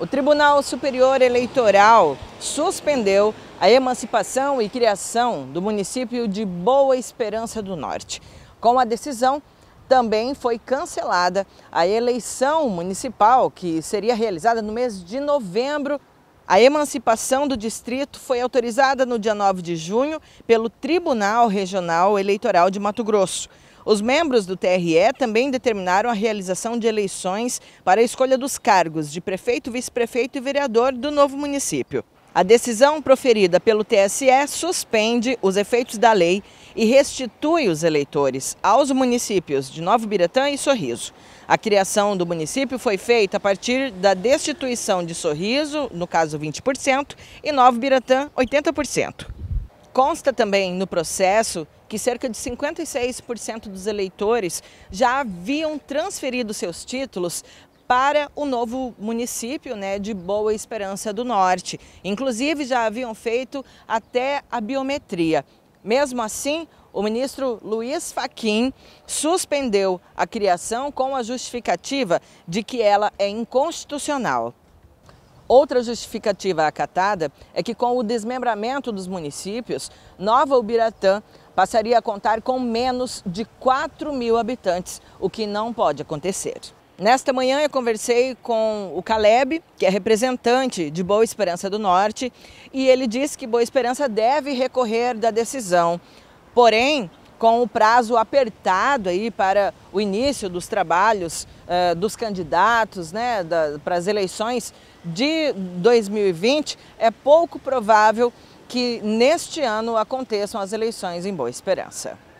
O Tribunal Superior Eleitoral suspendeu a emancipação e criação do município de Boa Esperança do Norte. Com a decisão, também foi cancelada a eleição municipal que seria realizada no mês de novembro. A emancipação do distrito foi autorizada no dia 9 de junho pelo Tribunal Regional Eleitoral de Mato Grosso. Os membros do TRE também determinaram a realização de eleições para a escolha dos cargos de prefeito, vice-prefeito e vereador do novo município. A decisão proferida pelo TSE suspende os efeitos da lei e restitui os eleitores aos municípios de Novo Biratã e Sorriso. A criação do município foi feita a partir da destituição de Sorriso, no caso 20%, e Novo Biratã, 80%. Consta também no processo que cerca de 56% dos eleitores já haviam transferido seus títulos para o novo município né, de Boa Esperança do Norte. Inclusive, já haviam feito até a biometria. Mesmo assim, o ministro Luiz Faquim suspendeu a criação com a justificativa de que ela é inconstitucional. Outra justificativa acatada é que, com o desmembramento dos municípios, Nova Ubiratã passaria a contar com menos de 4 mil habitantes, o que não pode acontecer. Nesta manhã eu conversei com o Caleb, que é representante de Boa Esperança do Norte, e ele disse que Boa Esperança deve recorrer da decisão. Porém, com o prazo apertado aí para o início dos trabalhos uh, dos candidatos, né, para as eleições de 2020, é pouco provável que neste ano aconteçam as eleições em Boa Esperança.